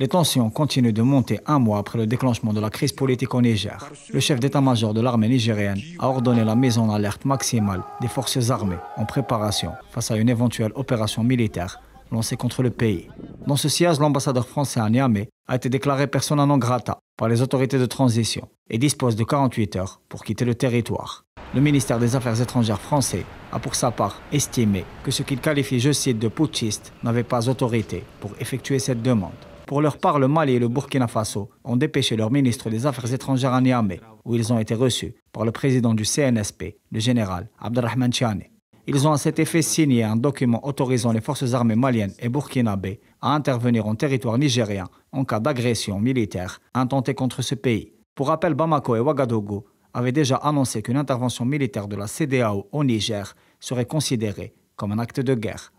Les tensions continuent de monter un mois après le déclenchement de la crise politique au Niger. Le chef d'état-major de l'armée nigérienne a ordonné la mise en alerte maximale des forces armées en préparation face à une éventuelle opération militaire lancée contre le pays. Dans ce siège, l'ambassadeur français à Niamey a été déclaré persona non grata par les autorités de transition et dispose de 48 heures pour quitter le territoire. Le ministère des Affaires étrangères français a pour sa part estimé que ce qu'il qualifie, je cite, de putschiste n'avait pas autorité pour effectuer cette demande pour leur part, le Mali et le Burkina Faso ont dépêché leur ministre des Affaires étrangères à Niamey, où ils ont été reçus par le président du CNSP, le général Abdelrahman Chani. Ils ont à cet effet signé un document autorisant les forces armées maliennes et burkinabées à intervenir en territoire nigérien en cas d'agression militaire intentée contre ce pays. Pour rappel, Bamako et Ouagadougou avaient déjà annoncé qu'une intervention militaire de la CDAO au Niger serait considérée comme un acte de guerre.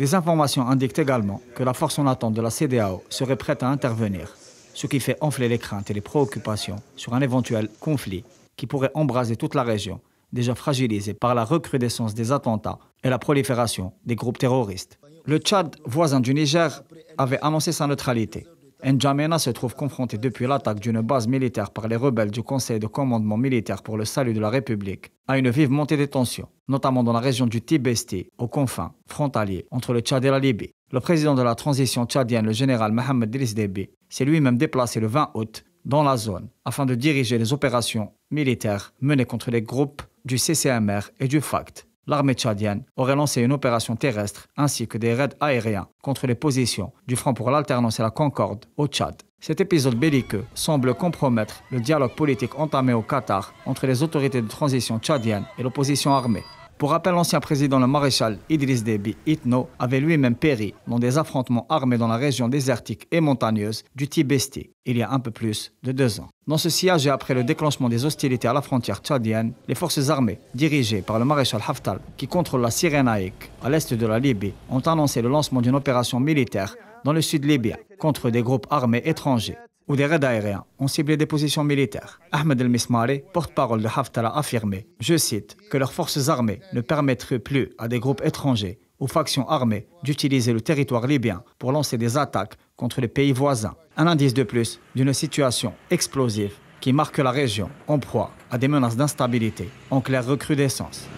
Les informations indiquent également que la force en attente de la CDAO serait prête à intervenir, ce qui fait enfler les craintes et les préoccupations sur un éventuel conflit qui pourrait embraser toute la région, déjà fragilisée par la recrudescence des attentats et la prolifération des groupes terroristes. Le Tchad, voisin du Niger, avait annoncé sa neutralité N'Djamena se trouve confronté depuis l'attaque d'une base militaire par les rebelles du Conseil de commandement militaire pour le salut de la République à une vive montée des tensions, notamment dans la région du Tibesti, aux confins frontaliers entre le Tchad et la Libye. Le président de la transition tchadienne, le général Mohamed Driss Déby, s'est lui-même déplacé le 20 août dans la zone afin de diriger les opérations militaires menées contre les groupes du CCMR et du FACT l'armée tchadienne aurait lancé une opération terrestre ainsi que des raids aériens contre les positions du Front pour l'alternance et la concorde au Tchad. Cet épisode belliqueux semble compromettre le dialogue politique entamé au Qatar entre les autorités de transition tchadienne et l'opposition armée. Pour rappel, l'ancien président le maréchal Idriss Déby Itno avait lui-même péri dans des affrontements armés dans la région désertique et montagneuse du Tibesti il y a un peu plus de deux ans. Dans ce sillage et après le déclenchement des hostilités à la frontière tchadienne, les forces armées, dirigées par le maréchal Haftal qui contrôle la Cyrénaïque à l'est de la Libye, ont annoncé le lancement d'une opération militaire dans le sud libyen contre des groupes armés étrangers ou des raids aériens ont ciblé des positions militaires. Ahmed El-Mismari, porte-parole de Haftala, a affirmé, je cite, que leurs forces armées ne permettraient plus à des groupes étrangers ou factions armées d'utiliser le territoire libyen pour lancer des attaques contre les pays voisins. Un indice de plus d'une situation explosive qui marque la région en proie à des menaces d'instabilité en claire recrudescence.